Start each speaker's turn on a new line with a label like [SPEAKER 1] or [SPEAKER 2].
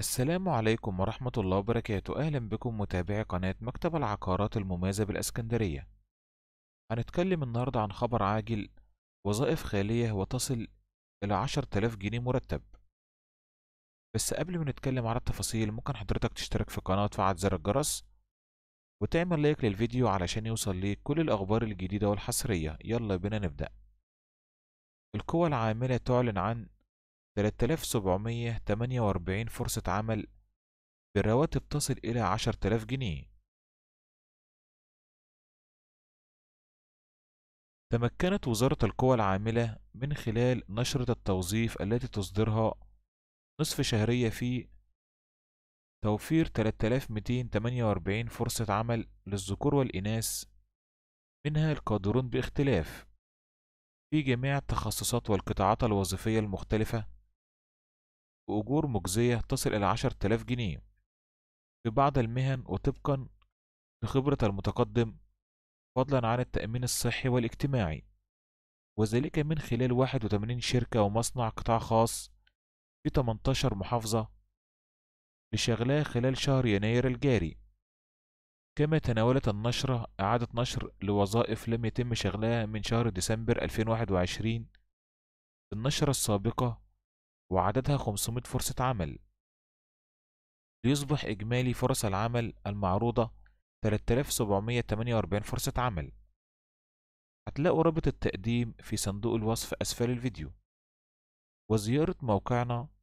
[SPEAKER 1] السلام عليكم ورحمة الله وبركاته أهلا بكم متابعي قناة مكتب العقارات المميزة بالإسكندرية هنتكلم النهاردة عن خبر عاجل وظائف خالية وتصل إلى تلاف جنيه مرتب بس قبل ما نتكلم على التفاصيل ممكن حضرتك تشترك في القناة وتفعل زر الجرس وتعمل لايك للفيديو علشان يوصل ليك كل الأخبار الجديدة والحصرية يلا بينا نبدأ القوى العاملة تعلن عن 3748 فرصة عمل برواتب تصل إلى 10000 جنيه
[SPEAKER 2] تمكنت وزارة القوى
[SPEAKER 1] العاملة من خلال نشرة التوظيف التي تصدرها نصف شهرية في توفير 3248 فرصة عمل للذكور والإناث منها القادرون باختلاف في جميع التخصصات والقطاعات الوظيفية المختلفة وأجور مجزية تصل إلى آلاف جنيه في بعض المهن وطبقا لخبرة المتقدم فضلا عن التأمين الصحي والاجتماعي وذلك من خلال واحد وتمانين شركة ومصنع قطاع خاص في 18 محافظة لشغلها خلال شهر يناير الجاري كما تناولت النشرة إعادة نشر لوظائف لم يتم شغلها من شهر ديسمبر 2021 في النشرة السابقة وعددها 500 فرصة عمل ليصبح إجمالي فرص العمل المعروضة 3748 فرصة عمل هتلاقوا رابط التقديم في صندوق الوصف أسفل الفيديو وزيارة موقعنا